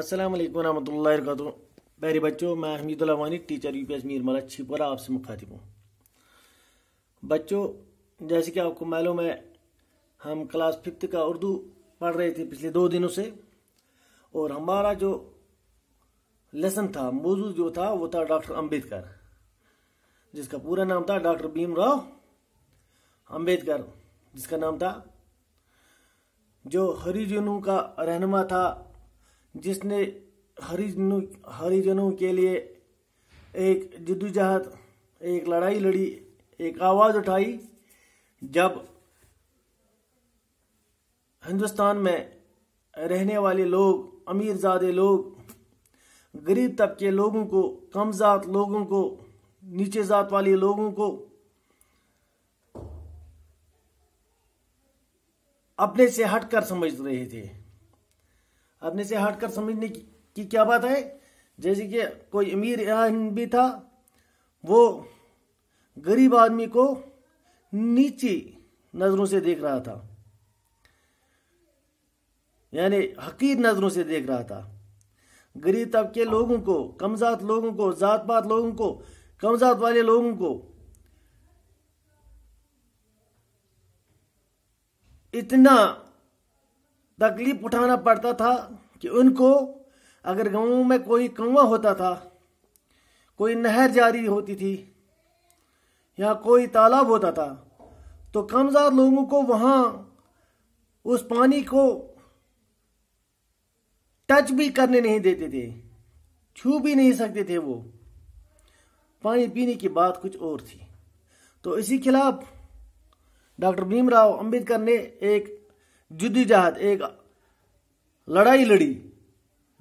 अस्सलाम वालेकुम रहमतुल्लाहि वरकतुहू प्यारे बच्चों मैं Hamidullah Wani teacher U P S Mirmala Chhipora आपसे मुखातिब हूँ बच्चों जैसे कि आपको मालूम है हम क्लास फिफ्थ का उर्दू पढ़ रहे थे पिछले दो दिनों से और हमारा जो लेसन था मौजूद जो था वो था डॉक्टर अम्बेडकर जिसका पूरा नाम था डॉक्टर भीमराव अम्बेडकर जिसका नाम था जो हरिजनों का रहनुमा था जिसने हरिजनों हरिजनों के लिए एक जदोजहद एक लड़ाई लड़ी एक आवाज़ उठाई जब हिंदुस्तान में रहने वाले लोग अमीरजादे लोग गरीब तबके लोगों को कम ज़ात लोगों को नीचे ज़ात वाले लोगों को अपने से हटकर समझ रहे थे अपने से हटकर समझने की, की क्या बात है जैसे कि कोई अमीर भी था वो गरीब आदमी को नीची नज़रों से देख रहा था यानी हकीर नज़रों से देख रहा था गरीब तबके लोगों को कमज़ात लोगों को ज़ात पात लोगों को कमज़ात वाले लोगों को इतना तकलीफ उठाना पड़ता था कि उनको अगर गाँव में कोई कौवा होता था कोई नहर जारी होती थी या कोई तालाब होता था तो कमज़ार लोगों को वहाँ उस पानी को टच भी करने नहीं देते थे छू भी नहीं सकते थे वो पानी पीने की बात कुछ और थी तो इसी खिलाफ डॉक्टर भीमराव अंबेडकर ने एक जुदी जहाद एक लड़ाई लड़ी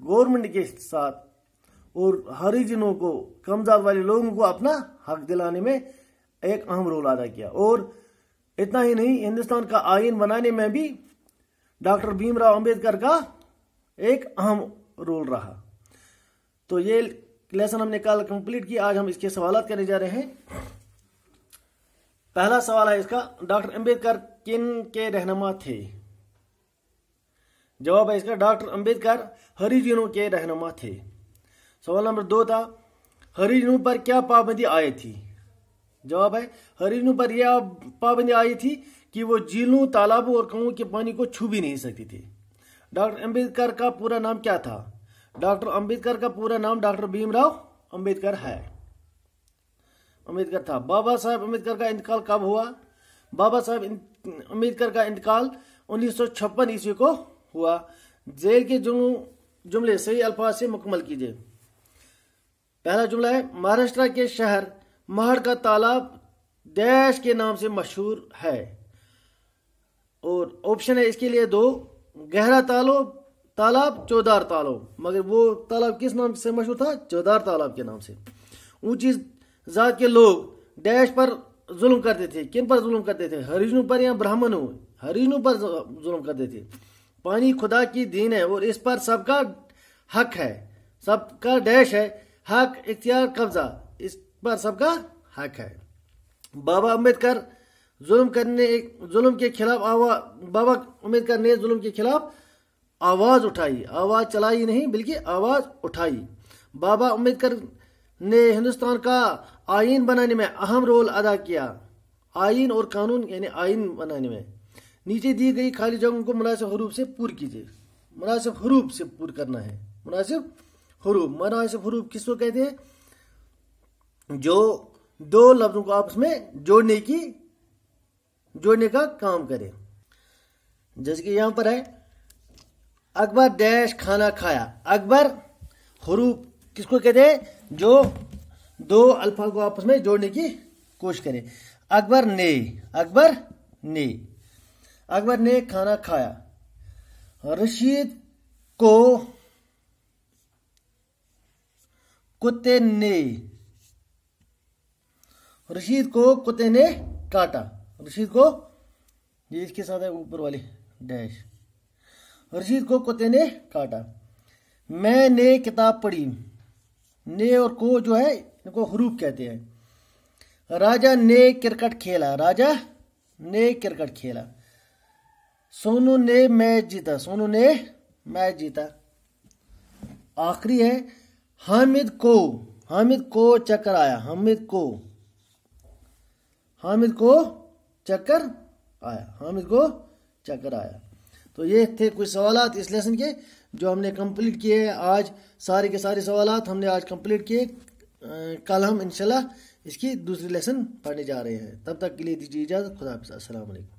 गवर्नमेंट के साथ और हरिजनों को कमजात वाले लोगों को अपना हक दिलाने में एक अहम रोल अदा किया और इतना ही नहीं हिंदुस्तान का आयन बनाने में भी डॉक्टर भीमराव अंबेडकर का एक अहम रोल रहा तो ये लेसन हमने कल कंप्लीट किया आज हम इसके सवाल करने जा रहे हैं पहला सवाल है इसका डॉक्टर अंबेडकर किन के रहनमा थे जवाब है इसका डॉक्टर अंबेडकर हरिजनों के रहनुमा थे सवाल नंबर दो था हरिजनों पर क्या पाबंदी आई थी जवाब है हरिजनों पर यह पाबंदी आई थी कि वो झीलों तालाबों और कुओं के पानी को छू भी नहीं सकती थी डॉक्टर अंबेडकर का पूरा नाम क्या था डॉक्टर अंबेडकर का पूरा नाम डॉक्टर भीमराव अंबेडकर है अंबेडकर था बाबा साहेब अंबेडकर का इंतकाल कब हुआ बाबा साहेब अंबेडकर का इंतकाल उन्नीस ईस्वी को हुआ जेल के जुमले सही अल्फाज से मुकम्मल कीजिए पहला जुमला है महाराष्ट्र के शहर महड़ का तालाब डैश के नाम से मशहूर है और ऑप्शन है इसके लिए दो गहरा तालाब तालाब चौदार तालाब मगर वो तालाब किस नाम से मशहूर था चौदार तालाब के नाम से ऊंची जात के लोग डैश पर जुल्म करते थे किन पर जुल्म करते थे हरिजनों पर या ब्राह्मणों हरिजनों पर जुल्म करते थे पानी खुदा की दीन है और इस पर सबका हक है सबका डैश है हक इख्तियार कब्जा इस पर सबका हक है बाबा अम्बेडकर जुल्म करने जुल्म के खिलाफ आवाज बाबा अम्बेडकर ने जुल्म के खिलाफ आवाज उठाई आवाज चलाई नहीं बल्कि आवाज उठाई बाबा अम्बेडकर ने हिंदुस्तान का आइन बनाने में अहम रोल अदा किया आइन और कानून यानी आइन बनाने में नीचे दी गई खाली जगहों को मुनासिब हरूफ से पूर कीजिए मुनासिब हरूफ से पूर करना है मुनासिब हरूफ मुनासिब हरूफ किसको कहते हैं जो दो लफ्जों को आपस में जोड़ने की जोड़ने का काम करें जैसे कि यहां पर है अकबर डैश खाना खाया अकबर हरूफ किसको कहते हैं जो दो अल्फा को आपस में जोड़ने की कोशिश करें अकबर ने अकबर ने अकबर ने खाना खाया रशीद को कुत्ते ने रशीद को कुत्ते ने काटा रशीद को ये इसके साथ है ऊपर वाली डैश रशीद को कुत्ते ने काटा मैंने किताब पढ़ी ने और को जो है इनको हरूप कहते हैं राजा ने क्रिकेट खेला राजा ने क्रिकेट खेला सोनू ने मैच जीता सोनू ने मैच जीता आखिरी है हामिद को हामिद को चक्कर आया हामिद को हामिद को चक्कर आया हामिद को चक्कर आया तो ये थे कुछ सवाल इस लेसन के जो हमने कंप्लीट किए आज सारे के सारे सवाल हमने आज कंप्लीट किए कल हम इंशाल्लाह इसकी दूसरी लेसन पढ़ने जा रहे हैं तब तक के लिए दीजिए इजाज़त खुदा हाफिज़ अस्सलाम वालेकुम